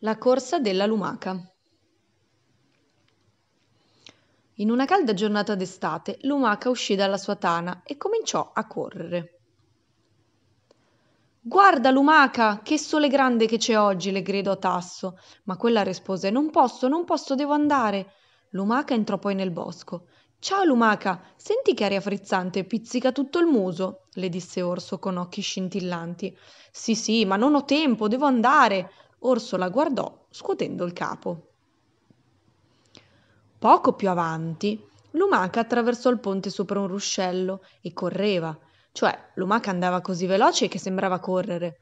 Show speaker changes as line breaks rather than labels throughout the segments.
La corsa della lumaca. In una calda giornata d'estate, lumaca uscì dalla sua tana e cominciò a correre. Guarda, lumaca, che sole grande che c'è oggi, le gridò Tasso, ma quella rispose Non posso, non posso, devo andare. Lumaca entrò poi nel bosco. Ciao, lumaca, senti che aria frizzante, pizzica tutto il muso, le disse Orso con occhi scintillanti. Sì, sì, ma non ho tempo, devo andare. Orso la guardò scuotendo il capo. Poco più avanti, Lumaca attraversò il ponte sopra un ruscello e correva, cioè Lumaca andava così veloce che sembrava correre.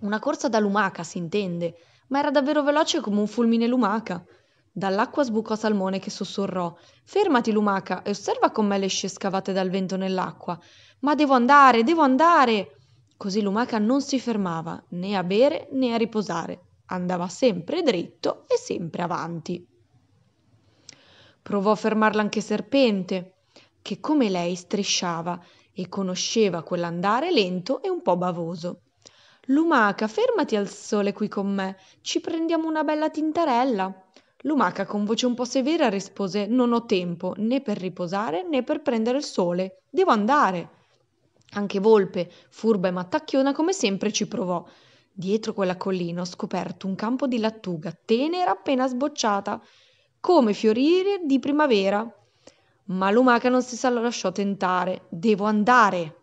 Una corsa da lumaca, si intende, ma era davvero veloce come un fulmine lumaca. Dall'acqua sbucò Salmone che sussurrò: Fermati, lumaca, e osserva con me le scie scavate dal vento nell'acqua. Ma devo andare, devo andare! Così lumaca non si fermava né a bere né a riposare. Andava sempre dritto e sempre avanti. Provò a fermarla anche Serpente, che come lei strisciava e conosceva quell'andare lento e un po' bavoso. Lumaca, fermati al sole qui con me, ci prendiamo una bella tintarella. Lumaca con voce un po' severa rispose Non ho tempo né per riposare né per prendere il sole, devo andare. Anche Volpe, furba e mattacchiona come sempre, ci provò, Dietro quella collina ho scoperto un campo di lattuga tenera appena sbocciata, come fiorire di primavera. Ma lumaca non si lasciò tentare. Devo andare!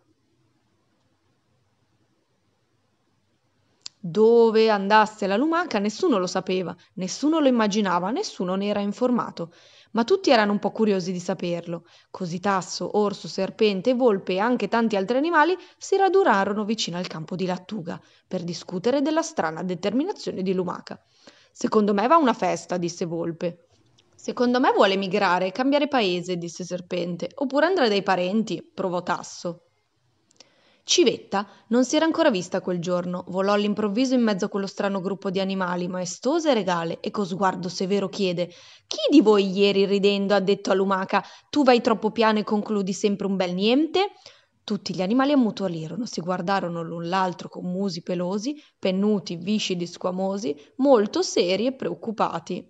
Dove andasse la lumaca nessuno lo sapeva, nessuno lo immaginava, nessuno ne era informato, ma tutti erano un po' curiosi di saperlo. Così Tasso, orso, serpente, volpe e anche tanti altri animali si radurarono vicino al campo di Lattuga per discutere della strana determinazione di lumaca. Secondo me va a una festa, disse volpe. Secondo me vuole emigrare, cambiare paese, disse serpente, oppure andare dai parenti, provò Tasso civetta non si era ancora vista quel giorno volò all'improvviso in mezzo a quello strano gruppo di animali maestosa e regale e con sguardo severo chiede chi di voi ieri ridendo ha detto a lumaca tu vai troppo piano e concludi sempre un bel niente tutti gli animali ammutolirono si guardarono l'un l'altro con musi pelosi pennuti viscidi squamosi molto seri e preoccupati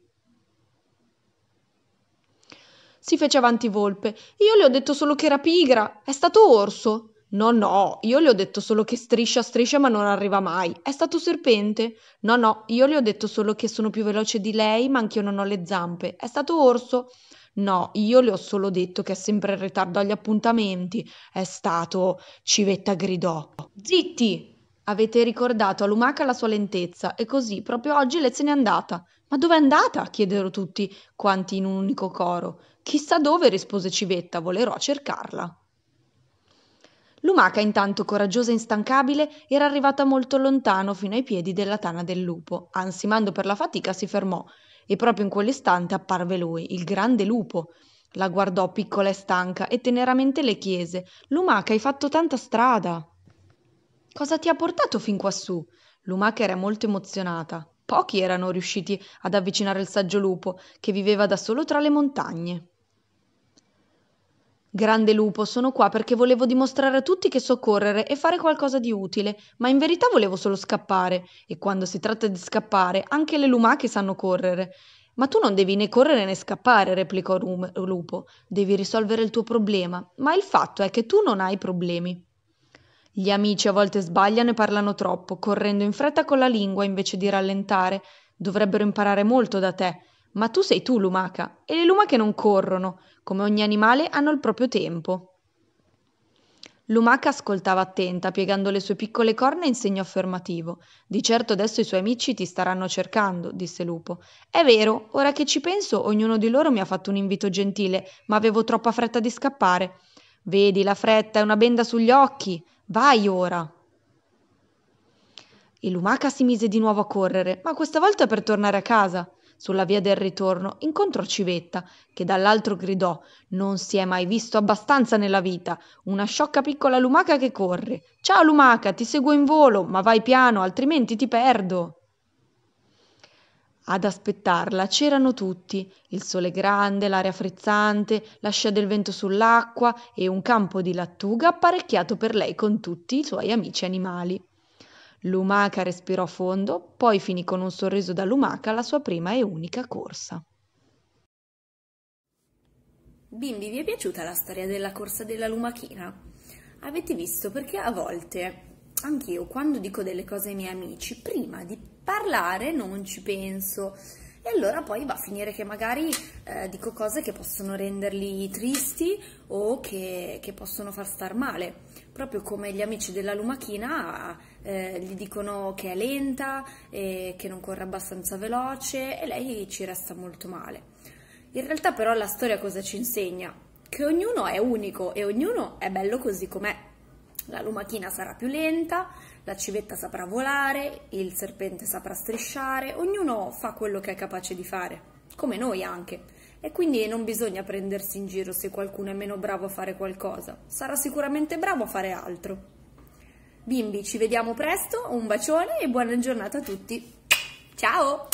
si fece avanti volpe io le ho detto solo che era pigra è stato orso No, no, io le ho detto solo che striscia, striscia, ma non arriva mai. È stato serpente? No, no, io le ho detto solo che sono più veloce di lei, ma anch'io non ho le zampe. È stato orso? No, io le ho solo detto che è sempre in ritardo agli appuntamenti. È stato civetta gridò. Zitti! Avete ricordato a Lumaca la sua lentezza e così proprio oggi lei se n'è andata. Ma dov'è andata? chiedero tutti quanti in un unico coro. Chissà dove, rispose Civetta, volerò cercarla. Lumaca intanto coraggiosa e instancabile era arrivata molto lontano fino ai piedi della tana del lupo, ansimando per la fatica si fermò e proprio in quell'istante apparve lui, il grande lupo. La guardò piccola e stanca e teneramente le chiese: Lumaca, hai fatto tanta strada. Cosa ti ha portato fin quassù? Lumaca era molto emozionata. Pochi erano riusciti ad avvicinare il saggio lupo, che viveva da solo tra le montagne. Grande lupo, sono qua perché volevo dimostrare a tutti che so correre e fare qualcosa di utile, ma in verità volevo solo scappare, e quando si tratta di scappare, anche le lumache sanno correre. Ma tu non devi né correre né scappare, replicò Rum- Lupo, devi risolvere il tuo problema, ma il fatto è che tu non hai problemi. Gli amici a volte sbagliano e parlano troppo, correndo in fretta con la lingua invece di rallentare. Dovrebbero imparare molto da te. Ma tu sei tu, lumaca, e le lumache non corrono, come ogni animale hanno il proprio tempo. Lumaca ascoltava attenta, piegando le sue piccole corna in segno affermativo. Di certo adesso i suoi amici ti staranno cercando, disse Lupo. È vero, ora che ci penso, ognuno di loro mi ha fatto un invito gentile, ma avevo troppa fretta di scappare. Vedi, la fretta è una benda sugli occhi. Vai ora. E Lumaca si mise di nuovo a correre, ma questa volta per tornare a casa. Sulla via del ritorno incontrò Civetta, che dall'altro gridò Non si è mai visto abbastanza nella vita. Una sciocca piccola lumaca che corre. Ciao lumaca, ti seguo in volo, ma vai piano, altrimenti ti perdo. Ad aspettarla c'erano tutti, il sole grande, l'aria frizzante, la scia del vento sull'acqua e un campo di lattuga apparecchiato per lei con tutti i suoi amici animali. Lumaca respirò fondo, poi finì con un sorriso da lumaca la sua prima e unica corsa. Bimbi, vi è piaciuta la storia della corsa della lumachina? Avete visto perché a volte, anch'io, quando dico delle cose ai miei amici, prima di parlare non ci penso. E allora poi va a finire che magari eh, dico cose che possono renderli tristi o che, che possono far star male. Proprio come gli amici della lumachina eh, gli dicono che è lenta, e che non corre abbastanza veloce e lei ci resta molto male. In realtà però la storia cosa ci insegna? Che ognuno è unico e ognuno è bello così com'è. La lumachina sarà più lenta, la civetta saprà volare, il serpente saprà strisciare, ognuno fa quello che è capace di fare, come noi anche. E quindi non bisogna prendersi in giro se qualcuno è meno bravo a fare qualcosa, sarà sicuramente bravo a fare altro. Bimbi, ci vediamo presto, un bacione e buona giornata a tutti. Ciao!